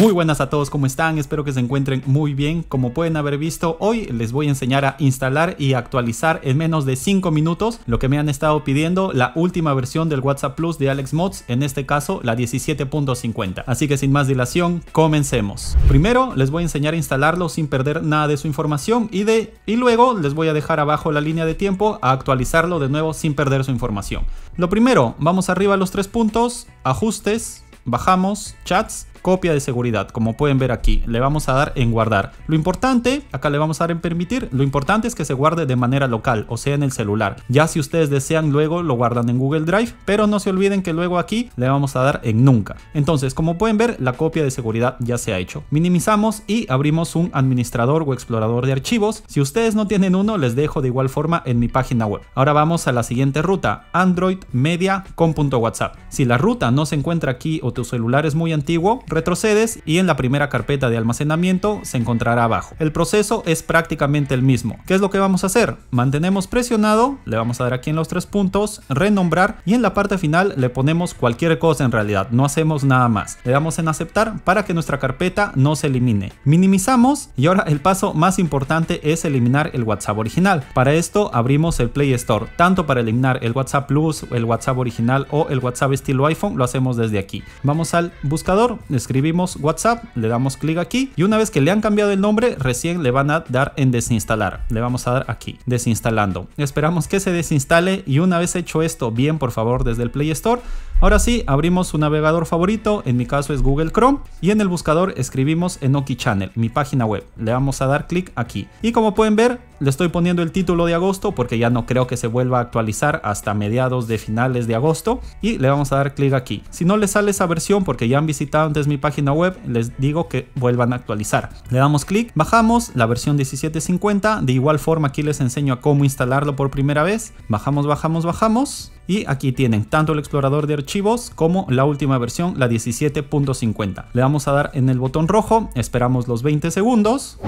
Muy buenas a todos, ¿cómo están? Espero que se encuentren muy bien. Como pueden haber visto, hoy les voy a enseñar a instalar y actualizar en menos de 5 minutos lo que me han estado pidiendo, la última versión del WhatsApp Plus de Alex Mods, en este caso la 17.50. Así que sin más dilación, comencemos. Primero les voy a enseñar a instalarlo sin perder nada de su información y, de, y luego les voy a dejar abajo la línea de tiempo a actualizarlo de nuevo sin perder su información. Lo primero, vamos arriba a los tres puntos, ajustes, bajamos, chats copia de seguridad, como pueden ver aquí. Le vamos a dar en guardar. Lo importante, acá le vamos a dar en permitir, lo importante es que se guarde de manera local, o sea en el celular. Ya si ustedes desean luego lo guardan en Google Drive, pero no se olviden que luego aquí le vamos a dar en nunca. Entonces, como pueden ver, la copia de seguridad ya se ha hecho. Minimizamos y abrimos un administrador o explorador de archivos. Si ustedes no tienen uno, les dejo de igual forma en mi página web. Ahora vamos a la siguiente ruta, Android Media con WhatsApp. Si la ruta no se encuentra aquí o tu celular es muy antiguo, Retrocedes y en la primera carpeta de almacenamiento se encontrará abajo. El proceso es prácticamente el mismo. ¿Qué es lo que vamos a hacer? Mantenemos presionado, le vamos a dar aquí en los tres puntos, renombrar y en la parte final le ponemos cualquier cosa en realidad, no hacemos nada más. Le damos en aceptar para que nuestra carpeta no se elimine. Minimizamos y ahora el paso más importante es eliminar el WhatsApp original. Para esto abrimos el Play Store, tanto para eliminar el WhatsApp Plus, el WhatsApp original o el WhatsApp estilo iPhone, lo hacemos desde aquí. Vamos al buscador, escribimos WhatsApp, le damos clic aquí y una vez que le han cambiado el nombre, recién le van a dar en desinstalar. Le vamos a dar aquí, desinstalando. Esperamos que se desinstale y una vez hecho esto bien, por favor, desde el Play Store, Ahora sí, abrimos su navegador favorito, en mi caso es Google Chrome, y en el buscador escribimos en Oki Channel, mi página web. Le vamos a dar clic aquí. Y como pueden ver, le estoy poniendo el título de agosto porque ya no creo que se vuelva a actualizar hasta mediados de finales de agosto y le vamos a dar clic aquí. Si no les sale esa versión porque ya han visitado antes mi página web, les digo que vuelvan a actualizar. Le damos clic, bajamos la versión 1750, de igual forma aquí les enseño a cómo instalarlo por primera vez. Bajamos, bajamos, bajamos y aquí tienen tanto el explorador de archivos como la última versión, la 17.50. Le vamos a dar en el botón rojo, esperamos los 20 segundos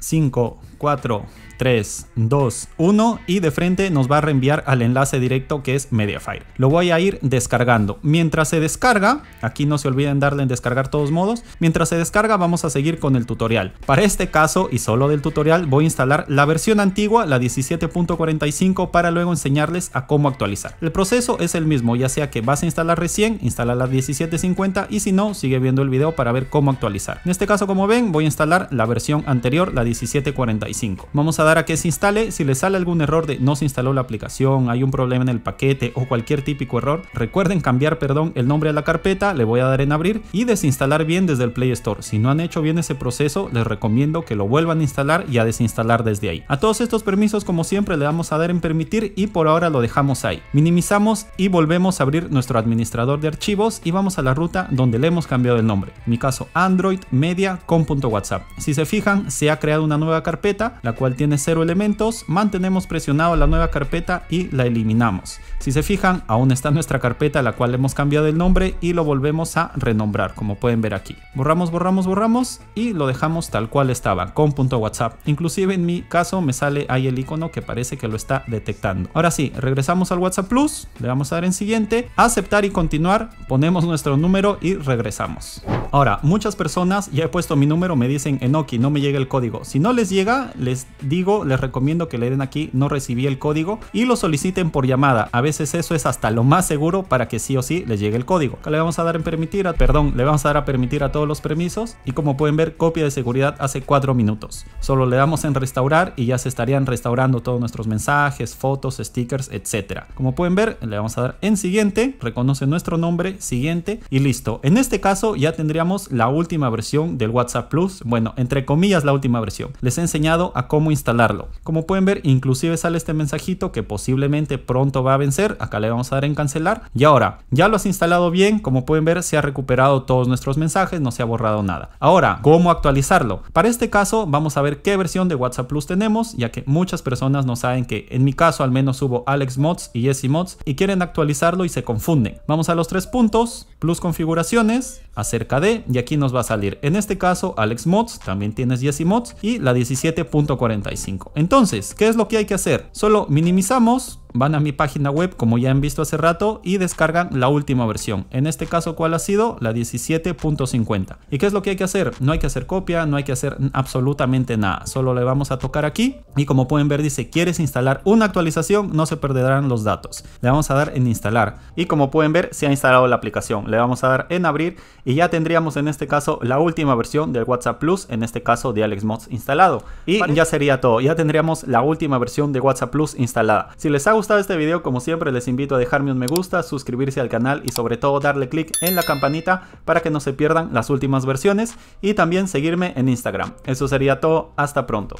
5, 4, 3, 2, 1 y de frente nos va a reenviar al enlace directo que es Mediafire. Lo voy a ir descargando. Mientras se descarga, aquí no se olviden darle en descargar todos modos, mientras se descarga vamos a seguir con el tutorial. Para este caso y solo del tutorial voy a instalar la versión antigua, la 17.45 para luego enseñarles a cómo actualizar. El proceso es el mismo, ya sea que vas a instalar recién, instala la 17.50 y si no, sigue viendo el video para ver cómo actualizar. En este caso como ven voy a instalar la versión anterior, la 1745. Vamos a dar a que se instale. Si le sale algún error de no se instaló la aplicación, hay un problema en el paquete o cualquier típico error, recuerden cambiar, perdón, el nombre de la carpeta, le voy a dar en abrir y desinstalar bien desde el Play Store. Si no han hecho bien ese proceso, les recomiendo que lo vuelvan a instalar y a desinstalar desde ahí. A todos estos permisos, como siempre, le vamos a dar en permitir y por ahora lo dejamos ahí. Minimizamos y volvemos a abrir nuestro administrador de archivos y vamos a la ruta donde le hemos cambiado el nombre. En mi caso, Android Media .whatsapp, Si se fijan, se ha creado una nueva carpeta, la cual tiene cero elementos, mantenemos presionado la nueva carpeta y la eliminamos. Si se fijan, aún está nuestra carpeta, la cual hemos cambiado el nombre y lo volvemos a renombrar, como pueden ver aquí. Borramos, borramos, borramos y lo dejamos tal cual estaba, con whatsapp Inclusive en mi caso me sale ahí el icono que parece que lo está detectando. Ahora sí, regresamos al WhatsApp Plus, le vamos a dar en siguiente, aceptar y continuar, ponemos nuestro número y regresamos. Ahora, muchas personas, ya he puesto mi número, me dicen Enoki, no me llega el código. Si no les llega, les digo, les recomiendo que le den aquí, no recibí el código y lo soliciten por llamada. A veces eso es hasta lo más seguro para que sí o sí les llegue el código. Acá le vamos a dar en permitir, a, perdón, le vamos a dar a permitir a todos los permisos y como pueden ver, copia de seguridad hace 4 minutos. Solo le damos en restaurar y ya se estarían restaurando todos nuestros mensajes, fotos, stickers, etc. Como pueden ver, le vamos a dar en siguiente, reconoce nuestro nombre, siguiente y listo. En este caso ya tendría la última versión del WhatsApp Plus, bueno, entre comillas la última versión. Les he enseñado a cómo instalarlo. Como pueden ver, inclusive sale este mensajito que posiblemente pronto va a vencer. Acá le vamos a dar en cancelar. Y ahora, ya lo has instalado bien, como pueden ver, se ha recuperado todos nuestros mensajes, no se ha borrado nada. Ahora, ¿cómo actualizarlo? Para este caso, vamos a ver qué versión de WhatsApp Plus tenemos, ya que muchas personas no saben que en mi caso al menos hubo Alex Mods y Jesse Mods y quieren actualizarlo y se confunden. Vamos a los tres puntos, Plus configuraciones, acerca de, y aquí nos va a salir, en este caso, Alex Mods, también tienes 10 Mods, y la 17.45. Entonces, ¿qué es lo que hay que hacer? Solo minimizamos van a mi página web, como ya han visto hace rato, y descargan la última versión. En este caso, ¿cuál ha sido? La 17.50. ¿Y qué es lo que hay que hacer? No hay que hacer copia, no hay que hacer absolutamente nada. Solo le vamos a tocar aquí y como pueden ver dice, ¿quieres instalar una actualización? No se perderán los datos. Le vamos a dar en instalar y como pueden ver se ha instalado la aplicación. Le vamos a dar en abrir y ya tendríamos en este caso la última versión del WhatsApp Plus, en este caso de AlexMods instalado. Y ya sería todo, ya tendríamos la última versión de WhatsApp Plus instalada. Si les hago gustado este video, como siempre les invito a dejarme un me gusta, suscribirse al canal y sobre todo darle click en la campanita para que no se pierdan las últimas versiones y también seguirme en Instagram. Eso sería todo, hasta pronto.